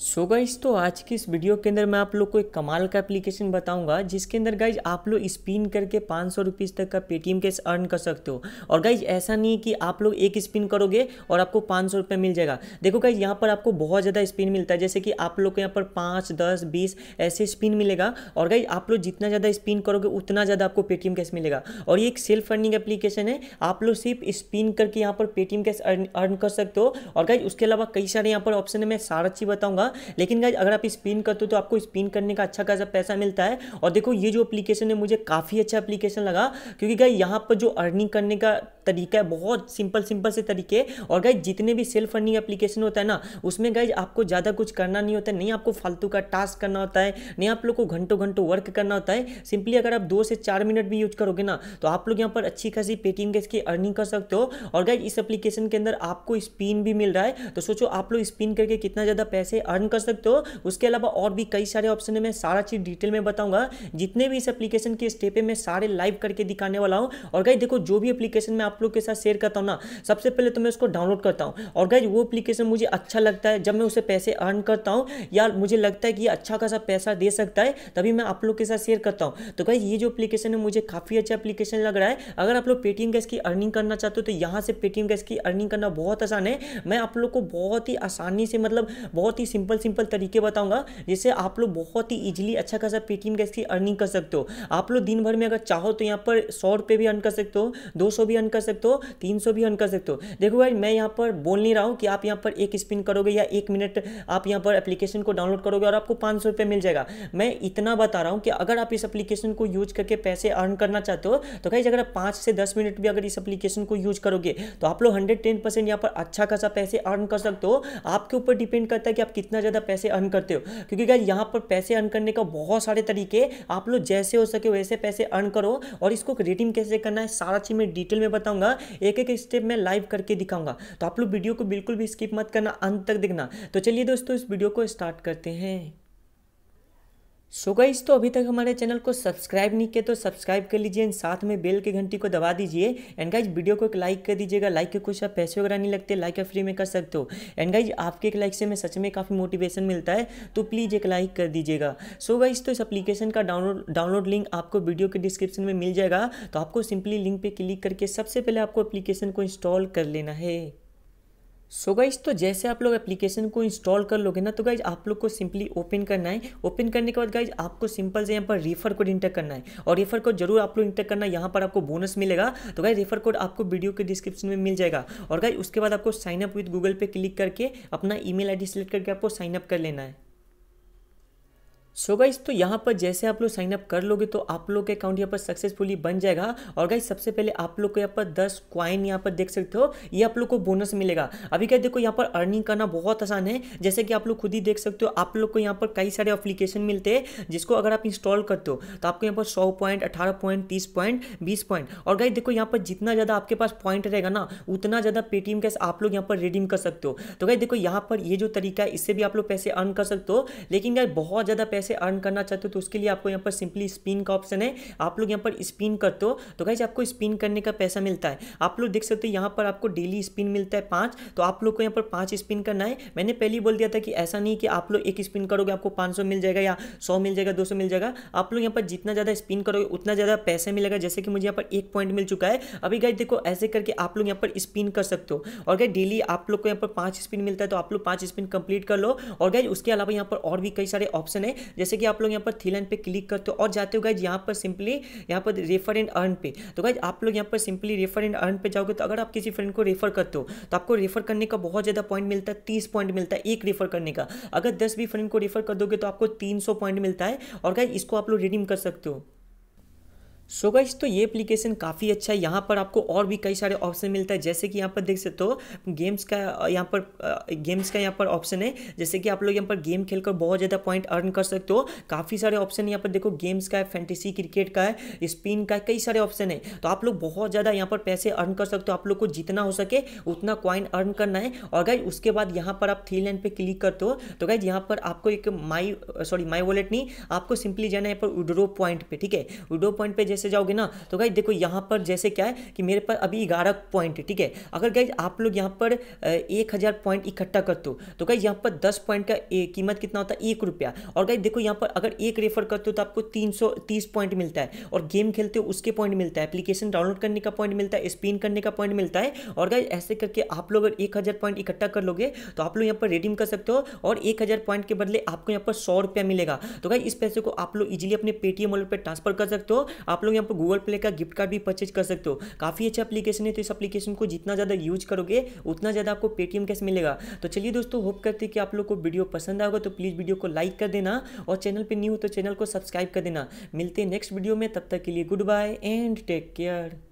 सो so guys तो आज की इस वीडियो के अंदर मैं आप लोग को एक कमाल का एप्लीकेशन बताऊंगा जिसके अंदर गाइज आप लोग स्पिन करके पाँच सौ रुपीज़ तक का पेटीएम कैश अर्न कर सकते हो और गाइज ऐसा नहीं है कि आप लोग एक स्पिन करोगे और आपको पाँच सौ रुपये मिल जाएगा देखो गाइज यहाँ पर आपको बहुत ज़्यादा स्पिन मिलता है जैसे कि आप लोग को यहाँ पर पाँच दस बीस ऐसे स्पिन मिलेगा और गाइज आप लोग जितना ज़्यादा स्पिन करोगे उतना ज़्यादा आपको पेटीएम कैश मिलेगा और ये एक सेल्फ अर्निंग एप्लीकेशन है आप लोग सिर्फ स्पिन करके यहाँ पर पेटीएम कैश अर्न कर सकते हो और गाइज उसके अलावा कई सारे यहाँ पर ऑप्शन है मैं सारा चीज़ बताऊँगा होगा लेकिन गाइज अगर आप स्पिन करते हो तो आपको स्पिन करने का अच्छा खासा पैसा मिलता है और देखो ये जो एप्लीकेशन है मुझे काफ़ी अच्छा एप्लीकेशन लगा क्योंकि गाइज यहाँ पर जो अर्निंग करने का तरीका है बहुत सिंपल सिंपल से तरीके और गाइज जितने भी सेल्फ अर्निंग एप्लीकेशन होता है ना उसमें गाइज आपको ज़्यादा कुछ करना नहीं होता नहीं आपको फालतू का टास्क करना होता है नहीं आप लोग को घंटों घंटों वर्क करना होता है सिंपली अगर आप दो से चार मिनट भी यूज करोगे ना तो आप लोग यहाँ पर अच्छी खासी पेटीएम गैस की अर्निंग कर सकते हो और गाइज इस एप्लीकेशन के अंदर आपको स्पिन भी मिल रहा है तो सोचो आप लोग स्पिन करके कितना ज़्यादा पैसे अर्न लर्न कर सकते हो उसके अलावा और भी कई सारे ऑप्शन है मैं सारा चीज़ डिटेल में बताऊंगा जितने भी इस एप्लीकेशन के स्टेप है मैं सारे लाइव करके दिखाने वाला हूँ और गाइज देखो जो भी एप्लीकेशन मैं आप लोग के साथ शेयर करता हूँ ना सबसे पहले तो मैं उसको डाउनलोड करता हूँ और गाइज वो एप्लीकेशन मुझे अच्छा लगता है जब मैं उसे पैसे अर्न करता हूँ या मुझे लगता है कि ये अच्छा खासा पैसा दे सकता है तभी मैं आप लोग के साथ शेयर करता हूँ तो गाइज ये जो एप्लीकेशन है मुझे काफ़ी अच्छा एप्लीकेशन लग रहा है अगर आप लोग पेटीएम गैस की अर्निंग करना चाहते हो तो यहाँ से पेटीएम गैस की अर्निंग करना बहुत आसान है मैं आप लोग को बहुत ही आसानी से मतलब बहुत ही सिंपल सिंपल सिंपल तरीके बताऊंगा जिससे आप लोग बहुत ही इजीली अच्छा खासा पेटीएम गैस की अर्निंग कर सकते हो आप लोग दिन भर में अगर चाहो तो यहाँ पर सौ रुपये भी अर्न कर सकते हो दो सौ भी अर्न कर सकते हो तीन सौ भी अर्न कर सकते हो देखो भाई मैं यहाँ पर बोल नहीं रहा हूँ कि आप यहाँ पर एक स्पिन करोगे या एक मिनट आप यहाँ पर एप्लीकेशन को डाउनलोड करोगे और आपको पाँच सौ मिल जाएगा मैं इतना बता रहा हूँ कि अगर आप इस एप्लीकेशन को यूज करके पैसे अर्न करना चाहते हो तो कहीं अगर आप पाँच से दस मिनट भी अगर इस एप्लीकेशन को यूज करोगे तो आप लोग हंड्रेड टेन परसेंट यहाँ पर अच्छा खासा पैसे अर्न कर सकते हो आपके ऊपर डिपेंड करता है कि आप कितने कितना ज़्यादा पैसे अर्न करते हो क्योंकि गाइज यहाँ पर पैसे अर्न करने का बहुत सारे तरीके आप लोग जैसे हो सके वैसे पैसे अर्न करो और इसको रेटिंग कैसे करना है सारा चीज़ मैं डिटेल में बताऊँगा एक एक स्टेप मैं लाइव करके दिखाऊंगा तो आप लोग वीडियो को बिल्कुल भी स्किप मत करना अंत तक देखना तो चलिए दोस्तों इस वीडियो को स्टार्ट करते हैं सो गाइस तो अभी तक हमारे चैनल को सब्सक्राइब नहीं किया तो सब्सक्राइब कर लीजिए एंड साथ में बेल के घंटी को दबा दीजिए एंड गाइज वीडियो को एक लाइक कर दीजिएगा लाइक के कुछ आप पैसे वगैरह नहीं लगते लाइक आप फ्री में कर सकते हो एंड गाइज आपके एक लाइक से मैं सच में काफ़ी मोटिवेशन मिलता है तो प्लीज़ एक लाइक कर दीजिएगा सो गाइज तो इस अपलीकेशन का डाउनलोड डाउनलोड लिंक आपको वीडियो के डिस्क्रिप्शन में मिल जाएगा तो आपको सिंपली लिंक पर क्लिक करके सबसे पहले आपको अपलीकेशन को इंस्टॉल कर लेना है सो so गाइज तो जैसे आप लोग एप्लीकेशन को इंस्टॉल कर लोगे ना तो गाइज आप लोग को सिंपली ओपन करना है ओपन करने के बाद गाइज आपको सिंपल से यहाँ पर रेफर कोड इंटर करना है और रेफर कोड जरूर आप लोग इंटर करना है यहाँ पर आपको बोनस मिलेगा तो गाइज रेफर कोड आपको वीडियो के डिस्क्रिप्शन में मिल जाएगा और गाइज उसके बाद आपको साइनअप विद गूगल पे क्लिक करके अपना ई मेल सेलेक्ट करके आपको साइनअप कर लेना है सो so गाइज तो यहाँ पर जैसे आप लोग साइन अप कर लोगे तो आप लोग के अकाउंट यहाँ पर सक्सेसफुली बन जाएगा और गाइस सबसे पहले आप लोग को यहाँ पर 10 क्वाइन यहाँ पर देख सकते हो ये आप लोग को बोनस मिलेगा अभी क्या देखो यहाँ पर अर्निंग करना बहुत आसान है जैसे कि आप लोग खुद ही देख सकते हो आप लोग को यहाँ पर कई सारे अप्लीकेशन मिलते हैं जिसको अगर आप इंस्टॉल करते हो तो आपको यहाँ पर सौ पॉइंट अठारह पॉइंट तीस पॉइंट बीस पॉइंट और गाइस देखो यहाँ पर जितना ज़्यादा आपके पास पॉइंट रहेगा ना उतना ज़्यादा पेटीएम कैश आप लोग यहाँ पर रिडीम कर सकते हो तो गाइज देखो यहाँ पर ये जो तरीका है इससे भी आप लोग पैसे अर्न कर सकते हो लेकिन गाइज बहुत ज़्यादा पैसे पैसे अर्न करना चाहते हो तो उसके लिए आपको यहाँ पर सिंपली स्पिन का ऑप्शन है आप लोग यहाँ पर स्पिन करते हो तो गाइज आपको स्पिन करने का पैसा मिलता है आप लोग देख सकते हो यहाँ पर आपको डेली स्पिन मिलता है पाँच तो आप लोग को यहाँ पर पाँच स्पिन करना है मैंने पहले ही बोल दिया था कि ऐसा नहीं कि आप लोग एक स्पिन करोगे आपको पाँच मिल जाएगा या सौ मिल जाएगा दो मिल जाएगा आप लोग यहाँ पर जितना ज़्यादा स्पिन करोगे उतना ज़्यादा पैसा मिलेगा जैसे कि मुझे यहाँ पर एक पॉइंट मिल चुका है अभी गाइज देखो ऐसे करके आप लोग यहाँ पर स्पिन कर सकते हो और गाइज डेली आप लोग को यहाँ पर पाँच स्पिन मिलता है तो आप लोग पाँच स्पिन कंप्लीट कर लो और गाइज उसके अलावा यहाँ पर और भी कई सारे ऑप्शन है जैसे कि आप लोग यहाँ पर थ्री लाइन पे क्लिक करते हो और जाते हो गाइज यहाँ पर सिंपली यहाँ पर रेफर एंड अर्न पे तो गाइज आप लोग यहाँ पर सिंपली रेफर एंड अर्न पे जाओगे तो अगर आप किसी फ्रेंड को रेफर करते हो तो आपको रेफर करने का बहुत ज़्यादा पॉइंट मिलता है तीस पॉइंट मिलता है एक रेफर करने का अगर दस भी फ्रेंड को रेफर कर दोगे तो आपको तीन पॉइंट मिलता है और गाइज इसको आप लोग रिडीम कर सकते हो सो so गाइज तो ये एप्लीकेशन काफ़ी अच्छा है यहाँ पर आपको और भी कई सारे ऑप्शन मिलता है जैसे कि यहाँ पर देख सकते हो गेम्स का यहाँ पर गेम्स का यहाँ पर ऑप्शन है जैसे कि आप लोग यहाँ पर गेम खेलकर बहुत ज़्यादा पॉइंट अर्न कर सकते हो काफ़ी सारे ऑप्शन यहाँ पर देखो गेम्स का है फैंटेसी क्रिकेट का है स्पिन का है कई सारे ऑप्शन है तो आप लोग बहुत ज़्यादा यहाँ पर पैसे अर्न कर सकते हो आप लोग को जितना हो सके उतना क्वाइन अर्न करना है और गाइज उसके बाद यहाँ पर आप थ्री लाइन पर क्लिक करते हो तो गाइज यहाँ पर आपको एक माई सॉरी माई वॉलेट नहीं आपको सिंपली जाना है यहाँ पर विड्रो पॉइंट पर ठीक है विड्रो पॉइंट पर जैसे जैसे जाओगे ना तो गाइज देखो यहाँ पर जैसे क्या है कि मेरे पास अभी ग्यारह पॉइंट है ठीक है अगर गाइज आप लोग यहाँ पर एक हज़ार पॉइंट इकट्ठा करते हो तो गाइज यहाँ पर दस पॉइंट का कीमत कितना होता है एक रुपया और गाइज देखो यहाँ पर अगर एक रेफर करते हो तो आपको तीन सौ तीस पॉइंट मिलता है और गेम खेलते हो उसके पॉइंट मिलता है एप्लीकेशन डाउनलोड करने का पॉइंट मिलता है स्पिन करने का पॉइंट मिलता है और गाइज ऐसे करके आप लोग अगर एक हज़ार पॉइंट इकट्ठा कर लोगे तो आप लोग यहाँ पर रिडीम कर सकते हो और एक हज़ार पॉइंट के बदले आपको यहाँ पर सौ रुपया मिलेगा तो गाइज इस पैसे को आप लोग इजिली अपने पेटीएम वॉलेट पर ट्रांसफर कर सकते हो आप लोग यहाँ पर गूगल प्ले का गिफ्ट कार्ड भी परचेज कर सकते हो काफ़ी अच्छा एप्लीकेशन है तो इस एप्लीकेशन को जितना ज़्यादा यूज करोगे उतना ज़्यादा आपको पेटीएम कैश मिलेगा तो चलिए दोस्तों होप करते कि आप लोग को वीडियो पसंद आएगा तो प्लीज़ वीडियो को लाइक कर देना और चैनल पर न्यू हो तो चैनल को सब्सक्राइब कर देना मिलते हैं नेक्स्ट वीडियो में तब तक के लिए goodbye and take care